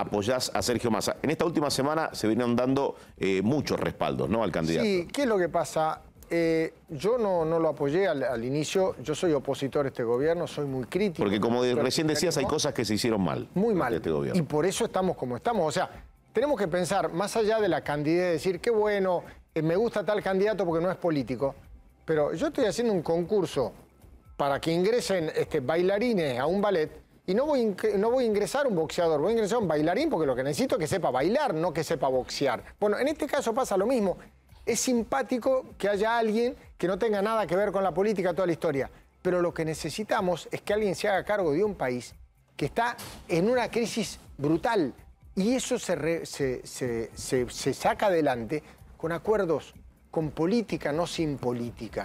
apoyás a Sergio Massa. En esta última semana se vinieron dando eh, muchos respaldos ¿no? al candidato. Sí, ¿qué es lo que pasa? Eh, yo no, no, lo apoyé al, inicio, yo soy opositor a este gobierno, soy muy crítico. Porque como recién decías, hay cosas que se hicieron mal. Muy mal. Este gobierno. Y por eso estamos como estamos. O sea, tenemos que pensar, más allá de la candidatura, y decir, qué bueno, eh, me gusta tal candidato porque no es político, pero yo estoy haciendo un concurso para que ingresen este, bailarines a un ballet y no voy, no voy a ingresar un boxeador, voy a ingresar un bailarín porque lo que necesito es que sepa bailar, no que sepa boxear. Bueno, en este caso pasa lo mismo. Es simpático que haya alguien que no tenga nada que ver con la política, toda la historia. Pero lo que necesitamos es que alguien se haga cargo de un país que está en una crisis brutal. Y eso se, se, se saca adelante con acuerdos, con política, no sin política.